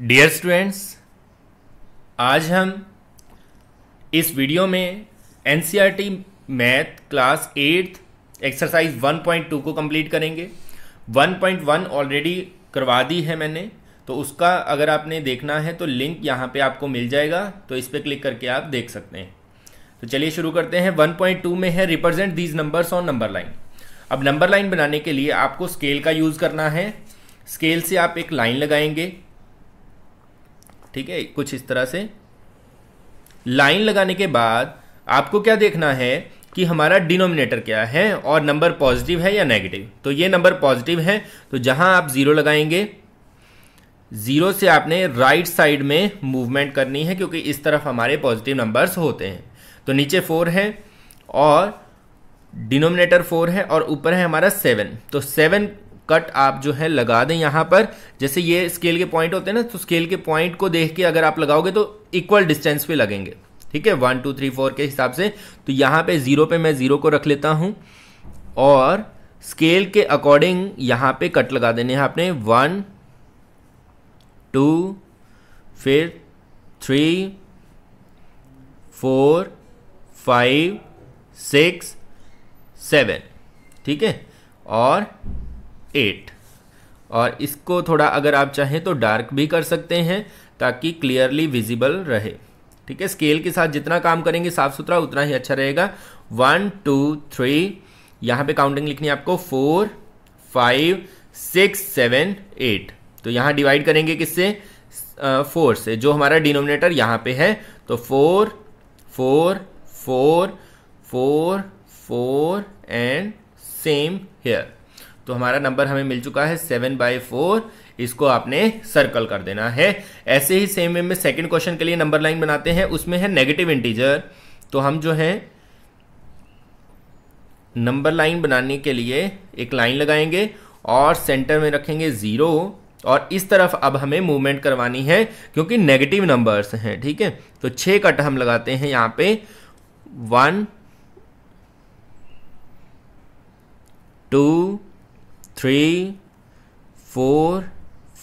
dear students आज हम इस वीडियो में एन मैथ क्लास एट्थ एक्सरसाइज 1.2 को कंप्लीट करेंगे 1.1 ऑलरेडी करवा दी है मैंने तो उसका अगर आपने देखना है तो लिंक यहाँ पे आपको मिल जाएगा तो इस पर क्लिक करके आप देख सकते हैं तो चलिए शुरू करते हैं 1.2 में है represent these numbers on number line अब नंबर लाइन बनाने के लिए आपको स्केल का यूज़ करना है स्केल से आप एक लाइन लगाएंगे ठीक है कुछ इस तरह से लाइन लगाने के बाद आपको क्या देखना है कि हमारा डिनोमिनेटर क्या है और नंबर पॉजिटिव है या नेगेटिव तो ये नंबर पॉजिटिव है तो जहां आप ज़ीरो लगाएंगे ज़ीरो से आपने राइट साइड में मूवमेंट करनी है क्योंकि इस तरफ हमारे पॉजिटिव नंबर्स होते हैं तो नीचे फोर है और डिनोमिनेटर फोर है और ऊपर है हमारा सेवन तो सेवन कट आप जो है लगा दें यहां पर जैसे ये स्केल के पॉइंट होते हैं ना तो स्केल के पॉइंट को देख के अगर आप लगाओगे तो इक्वल डिस्टेंस पे लगेंगे ठीक है वन टू थ्री फोर के हिसाब से तो यहां पे ज़ीरो पे मैं ज़ीरो को रख लेता हूं और स्केल के अकॉर्डिंग यहां पे कट लगा देने हैं आपने वन टू फिर three four five six seven ठीक है और एट और इसको थोड़ा अगर आप चाहें तो डार्क भी कर सकते हैं ताकि क्लियरली विजिबल रहे ठीक है स्केल के साथ जितना काम करेंगे साफ सुथरा उतना ही अच्छा रहेगा वन टू थ्री यहाँ पे काउंटिंग लिखनी है आपको four five six seven eight तो यहाँ डिवाइड करेंगे किससे फोर से जो हमारा डिनोमिनेटर यहाँ पे है तो four four four four four and same here तो हमारा नंबर हमें मिल चुका है सेवन बाई फोर इसको आपने सर्कल कर देना है ऐसे ही सेम वे में सेकंड क्वेश्चन के लिए नंबर लाइन बनाते हैं उसमें है नेगेटिव इंटीजर तो हम जो है नंबर लाइन बनाने के लिए एक लाइन लगाएंगे और सेंटर में रखेंगे ज़ीरो और इस तरफ अब हमें मूवमेंट करवानी है क्योंकि नेगेटिव नंबर्स हैं ठीक है तो छः कट हम लगाते हैं यहाँ पे one two three four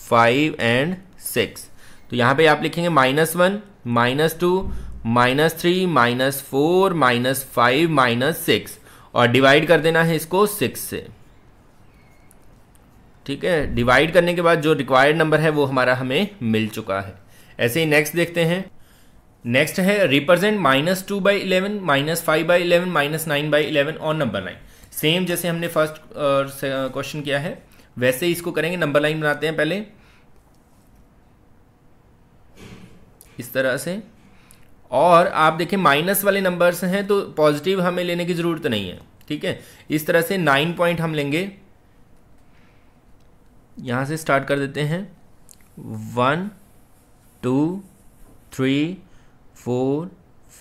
five and six तो यहाँ पे आप लिखेंगे minus one minus two minus three minus four minus five minus six और डिवाइड कर देना है इसको सिक्स से ठीक है डिवाइड करने के बाद जो रिक्वायर्ड नंबर है वो हमारा हमें मिल चुका है ऐसे ही नेक्स्ट देखते हैं नेक्स्ट है represent minus two by eleven minus five by eleven minus nine by eleven और नंबर नाइन सेम जैसे हमने फर्स्ट क्वेश्चन किया है वैसे ही इसको करेंगे नंबर लाइन बनाते हैं पहले इस तरह से और आप देखें माइनस वाले नंबर्स हैं तो पॉजिटिव हमें लेने की ज़रूरत नहीं है ठीक है इस तरह से नाइन पॉइंट हम लेंगे यहां से स्टार्ट कर देते हैं one two three four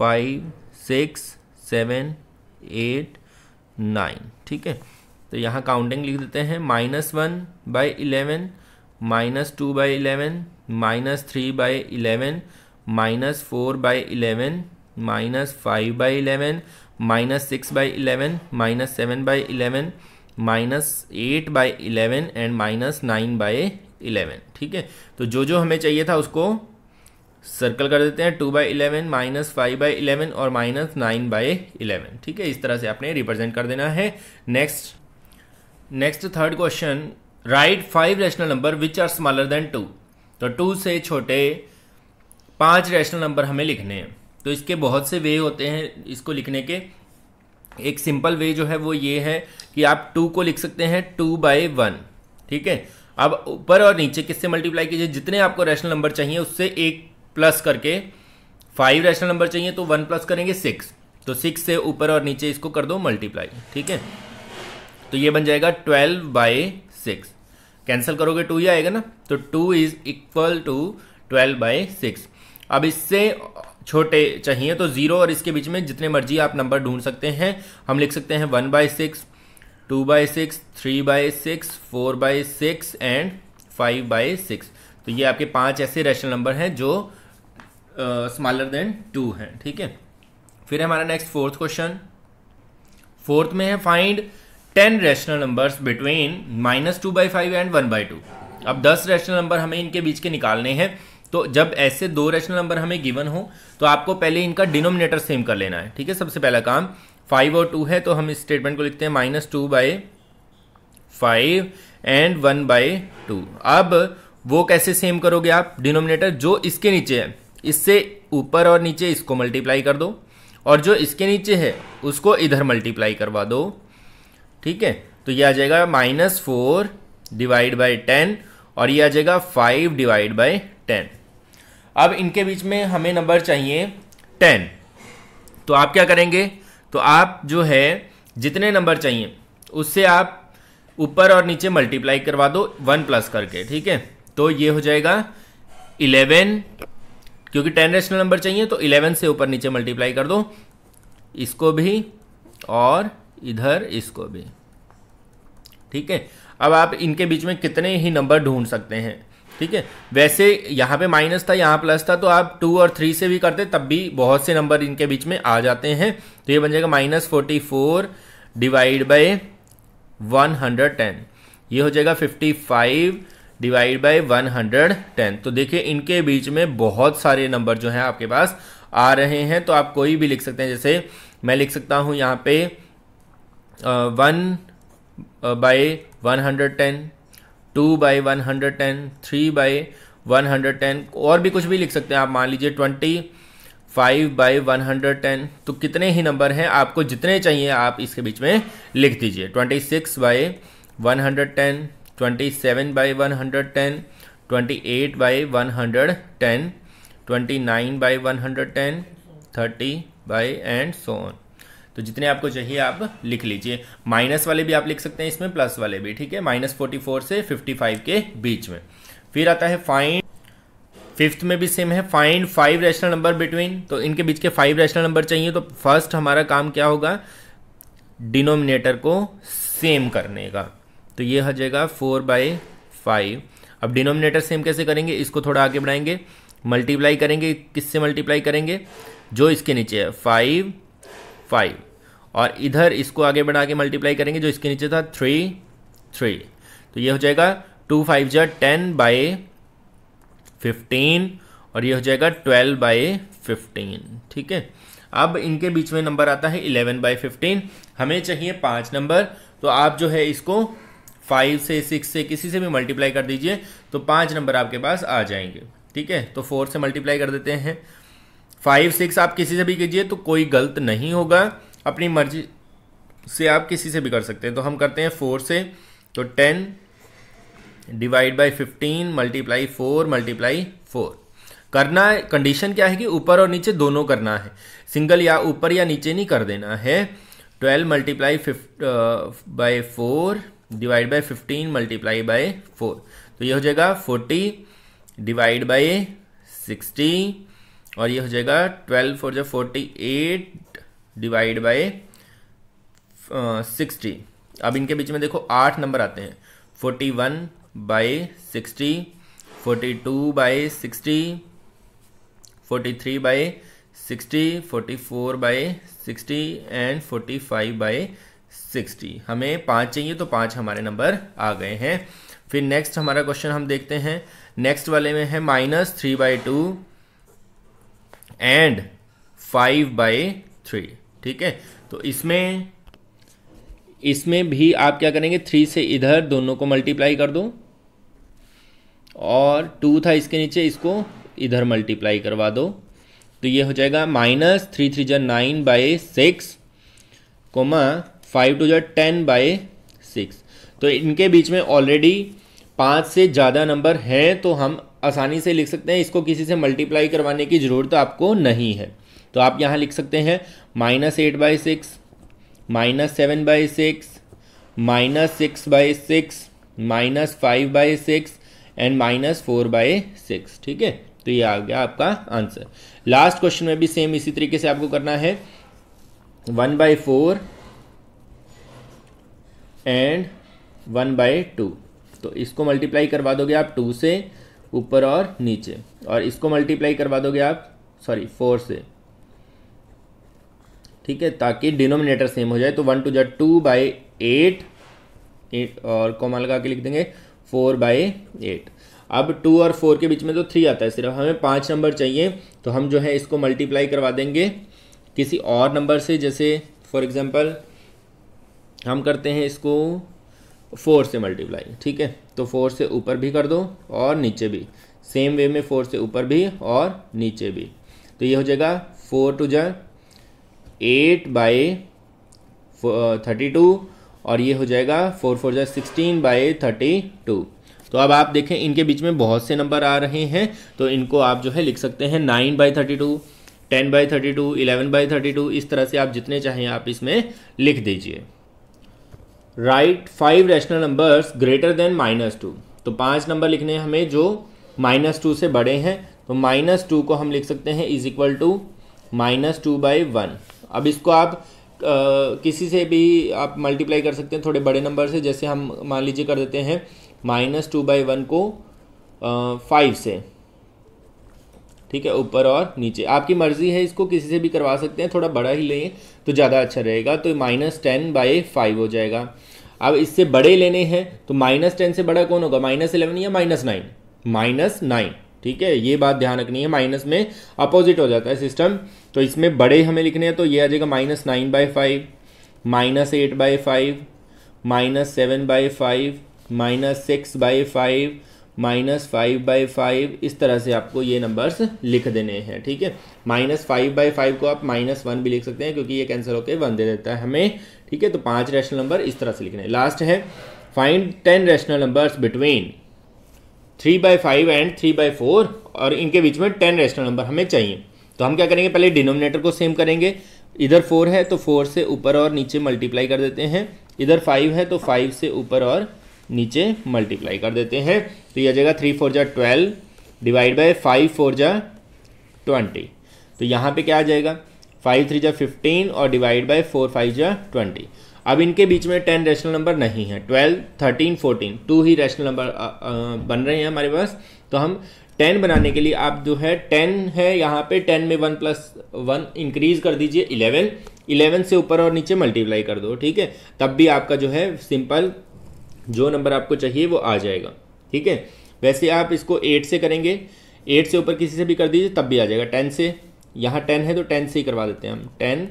five six seven eight nine ठीक है तो यहाँ काउंटिंग लिख देते हैं minus one by eleven minus two by eleven minus three by eleven minus four by eleven minus five by eleven minus six by eleven minus seven by eleven minus eight by eleven and minus nine by eleven ठीक है तो जो जो हमें चाहिए था उसको circle कर देते हैं two by eleven minus five by eleven और माइनस नाइन बाई इलेवन ठीक है इस तरह से आपने रिप्रेजेंट कर देना है next next third question right five rational number which are smaller than two तो टू से छोटे पांच रैशनल नंबर हमें लिखने हैं तो इसके बहुत से वे होते हैं इसको लिखने के एक सिंपल वे जो है वो ये है कि आप टू को लिख सकते हैं टू बाई वन ठीक है अब ऊपर और नीचे किससे मल्टीप्लाई कीजिए जितने आपको रैशनल नंबर चाहिए उससे एक प्लस करके फाइव रैशनल नंबर चाहिए तो वन प्लस करेंगे सिक्स तो सिक्स से ऊपर और नीचे इसको कर दो मल्टीप्लाई ठीक है तो ये बन जाएगा ट्वेल्व बाई सिक्स कैंसिल करोगे टू ही आएगा ना तो two is equal to twelve by six अब इससे छोटे चाहिए तो ज़ीरो और इसके बीच में जितने मर्जी आप नंबर ढूंढ सकते हैं हम लिख सकते हैं one by six two by six three by six four by six and five by six तो ये आपके पांच ऐसे रैशनल नंबर हैं जो स्मॉलर देन टू है ठीक है फिर हमारा नेक्स्ट फोर्थ क्वेश्चन फोर्थ में है find ten rational numbers between minus two by five and one by two अब दस रैशनल नंबर हमें इनके बीच के निकालने हैं तो जब ऐसे दो रैशनल नंबर हमें गिवन हो तो आपको पहले इनका डिनोमिनेटर सेम कर लेना है ठीक है सबसे पहला काम फाइव और टू है तो हम इस स्टेटमेंट को लिखते हैं minus two by five and one by two अब वो कैसे सेम करोगे आप डिनोमिनेटर जो इसके नीचे है इससे ऊपर और नीचे इसको मल्टीप्लाई कर दो और जो इसके नीचे है उसको इधर मल्टीप्लाई करवा दो ठीक है तो ये आ जाएगा minus four divide by ten और ये आ जाएगा फाइव डिवाइड बाई टेन अब इनके बीच में हमें नंबर चाहिए टेन तो आप क्या करेंगे तो आप जो है जितने नंबर चाहिए उससे आप ऊपर और नीचे मल्टीप्लाई करवा दो वन प्लस करके ठीक है तो ये हो जाएगा इलेवन क्योंकि टेन रेशनल नंबर चाहिए तो इलेवन से ऊपर नीचे मल्टीप्लाई कर दो इसको भी और इधर इसको भी ठीक है अब आप इनके बीच में कितने ही नंबर ढूंढ सकते हैं ठीक है वैसे यहाँ पे माइनस था यहाँ प्लस था तो आप टू और थ्री से भी करते तब भी बहुत से नंबर इनके बीच में आ जाते हैं तो ये बन जाएगा minus forty four divide by one hundred ten ये हो जाएगा फिफ्टी फाइव डिवाइड बाय 110 तो देखिए इनके बीच में बहुत सारे नंबर जो हैं आपके पास आ रहे हैं तो आप कोई भी लिख सकते हैं जैसे मैं लिख सकता हूँ यहाँ पे one by one hundred ten two by one hundred ten three by one hundred ten और भी कुछ भी लिख सकते हैं आप मान लीजिए twenty five by one hundred ten तो कितने ही नंबर हैं आपको जितने चाहिए आप इसके बीच में लिख दीजिए twenty six by one hundred ten twenty seven by one hundred ten twenty eight by one hundred ten twenty nine by one hundred ten thirty by and so on तो जितने आपको चाहिए आप लिख लीजिए माइनस वाले भी आप लिख सकते हैं इसमें प्लस वाले भी ठीक है माइनस फोर्टी फोर से फिफ्टी फाइव के बीच में फिर आता है फाइंड फिफ्थ में भी सेम है find five rational number between तो इनके बीच के फाइव रैशनल नंबर चाहिए तो फर्स्ट हमारा काम क्या होगा डिनोमिनेटर को सेम करने का तो ये हो जाएगा फोर बाई फाइव अब डिनोमिनेटर सेम कैसे करेंगे इसको थोड़ा आगे बढ़ाएंगे मल्टीप्लाई करेंगे किससे मल्टीप्लाई करेंगे जो इसके नीचे है फाइव फाइव और इधर इसको आगे बढ़ा के मल्टीप्लाई करेंगे जो इसके नीचे था थ्री थ्री तो ये हो जाएगा टू फाइव जो टेन बाय फिफ्टीन और ये हो जाएगा ट्वेल्व बाय फिफ्टीन ठीक है अब इनके बीच में नंबर आता है इलेवन बाई फिफ्टीन हमें चाहिए पाँच नंबर तो आप जो है इसको फाइव से सिक्स से किसी से भी मल्टीप्लाई कर दीजिए तो पाँच नंबर आपके पास आ जाएंगे ठीक है तो फोर से मल्टीप्लाई कर देते हैं फाइव सिक्स आप किसी से भी कीजिए तो कोई गलत नहीं होगा अपनी मर्जी से आप किसी से भी कर सकते हैं तो हम करते हैं फोर से तो ten divide by fifteen multiply four multiply four करना कंडीशन क्या है कि ऊपर और नीचे दोनों करना है सिंगल या ऊपर या नीचे नहीं कर देना है twelve multiply fifth by four divide by fifteen multiply by four तो ये हो जाएगा फोर्टी डिवाइड बाय सिक्सटी और ये हो जाएगा ट्वेल्व फोर जो forty eight divide by sixty अब इनके बीच में देखो आठ नंबर आते हैं forty one by sixty forty two by sixty forty three by sixty forty four by sixty and forty five by sixty हमें पाँच चाहिए तो पाँच हमारे नंबर आ गए हैं फिर नेक्स्ट हमारा क्वेश्चन हम देखते हैं नेक्स्ट वाले में है minus three by two and five by three ठीक है तो इसमें इसमें भी आप क्या करेंगे थ्री से इधर दोनों को मल्टीप्लाई कर दो और टू था इसके नीचे इसको इधर मल्टीप्लाई करवा दो तो ये हो जाएगा माइनस थ्री थ्री जन nine by six comma five two जो टेन बाई सिक्स तो इनके बीच में ऑलरेडी पाँच से ज़्यादा नंबर हैं तो हम आसानी से लिख सकते हैं इसको किसी से मल्टीप्लाई करवाने की ज़रूरत आपको नहीं है तो आप यहाँ लिख सकते हैं minus eight by six minus seven by six minus six by six minus five by six and minus four by six ठीक है तो ये आ गया आपका आंसर लास्ट क्वेश्चन में भी सेम इसी तरीके से आपको करना है one by four and one by two तो इसको मल्टीप्लाई करवा दोगे आप टू से ऊपर और नीचे और इसको मल्टीप्लाई करवा दोगे आप सॉरी फोर से ठीक है ताकि डिनोमिनेटर सेम हो जाए तो वन टू जो टू बाई एट एट और कॉमा लगा के लिख देंगे फोर बाई एट अब टू और फोर के बीच में तो थ्री आता है सिर्फ हमें पाँच नंबर चाहिए तो हम जो है इसको मल्टीप्लाई करवा देंगे किसी और नंबर से जैसे फॉर एग्जाम्पल हम करते हैं इसको फोर से मल्टीप्लाई ठीक है तो फोर से ऊपर भी कर दो और नीचे भी सेम वे में फोर से ऊपर भी और नीचे भी तो ये हो जाएगा फोर टू जै एट बाई थर्टी टू और ये हो जाएगा फोर फोर जै सिक्सटीन बाई थर्टी टू तो अब आप देखें इनके बीच में बहुत से नंबर आ रहे हैं तो इनको आप जो है लिख सकते हैं nine by thirty two ten by thirty two eleven by thirty two इस तरह से आप जितने चाहें आप इसमें लिख दीजिए right five rational numbers greater than minus two तो पांच नंबर लिखने हैं हमें जो माइनस टू से बड़े हैं तो माइनस टू को हम लिख सकते हैं is equal to minus two by one अब इसको आप आ, किसी से भी आप मल्टीप्लाई कर सकते हैं थोड़े बड़े नंबर से जैसे हम मान लीजिए कर देते हैं माइनस टू बाई वन को फाइव से ठीक है ऊपर और नीचे आपकी मर्ज़ी है इसको किसी से भी करवा सकते हैं थोड़ा बड़ा ही लें तो ज़्यादा अच्छा रहेगा तो माइनस टेन बाई फाइव हो जाएगा अब इससे बड़े लेने हैं तो माइनस टेन से बड़ा कौन होगा माइनस इलेवन या माइनस नाइन माइनस नाइन ठीक है ये बात ध्यान रखनी है माइनस में अपोजिट हो जाता है सिस्टम तो इसमें बड़े हमें लिखने हैं तो ये आ जाएगा minus nine by five minus eight by five minus seven by five minus six by five minus five by five इस तरह से आपको ये नंबर्स लिख देने हैं ठीक है माइनस फाइव बाई फाइव को आप माइनस वन भी लिख सकते हैं क्योंकि ये कैंसिल होकर वन दे देता है हमें ठीक है तो पांच रैशनल नंबर इस तरह से लिखने हैं लास्ट है find ten rational numbers between three by five and three by four और इनके बीच में टेन रैशनल नंबर हमें चाहिए तो हम क्या करेंगे पहले डिनोमिनेटर को सेम करेंगे इधर फोर है तो फोर से ऊपर और नीचे मल्टीप्लाई कर देते हैं इधर फाइव है तो फाइव से ऊपर और नीचे मल्टीप्लाई कर देते हैं तो यह जगह थ्री फोर जा twelve divide by five four जा ट्वेंटी तो यहाँ पे क्या आ जाएगा फाइव थ्री जा फिफ्टीन और डिवाइड बाय फोर फाइव जा ट्वेंटी अब इनके बीच में टेन रेशनल नंबर नहीं है ट्वेल्व थर्टीन फोर्टीन टू ही रेशनल नंबर बन रहे हैं हमारे पास तो हम टेन बनाने के लिए आप जो है टेन है यहाँ पे टेन में वन प्लस वन इंक्रीज कर दीजिए इलेवन इलेवन से ऊपर और नीचे मल्टीप्लाई कर दो ठीक है तब भी आपका जो है सिंपल जो नंबर आपको चाहिए वो आ जाएगा ठीक है वैसे आप इसको एट से करेंगे एट से ऊपर किसी से भी कर दीजिए तब भी आ जाएगा टेन से यहाँ टेन है तो टेन से ही करवा देते हैं हम टेन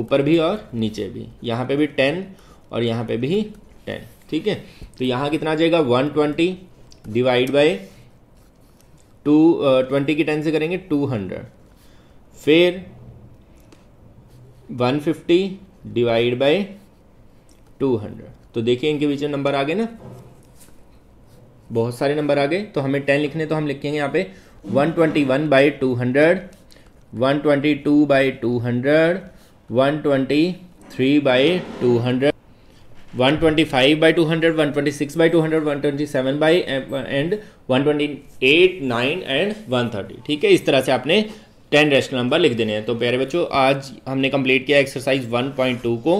ऊपर भी और नीचे भी यहाँ पे भी टेन और यहाँ पे भी टेन ठीक है तो यहाँ कितना आ जाएगा one twenty divide by two twenty की टेन से करेंगे टू हंड्रेड फिर one fifty divide by two hundred तो देखिए इनके बीच में नंबर आ गए ना बहुत सारे नंबर आ गए तो हमें टेन लिखने तो हम लिखेंगे यहाँ पे one twenty one by two hundred one twenty two by two hundred one twenty three by two hundred one twenty five by two hundred one twenty six by two hundred one twenty seven by and one twenty eight nine and one thirty ठीक है इस तरह से आपने ten rest number लिख देने हैं तो प्यारे बच्चों आज हमने कंप्लीट किया एक्सरसाइज वन पॉइंट टू को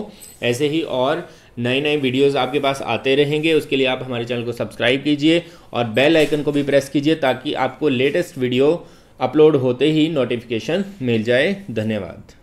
ऐसे ही और नए नए वीडियोस आपके पास आते रहेंगे उसके लिए आप हमारे चैनल को सब्सक्राइब कीजिए और बेल आइकन को भी प्रेस कीजिए ताकि आपको लेटेस्ट वीडियो अपलोड होते ही नोटिफिकेशन मिल जाए धन्यवाद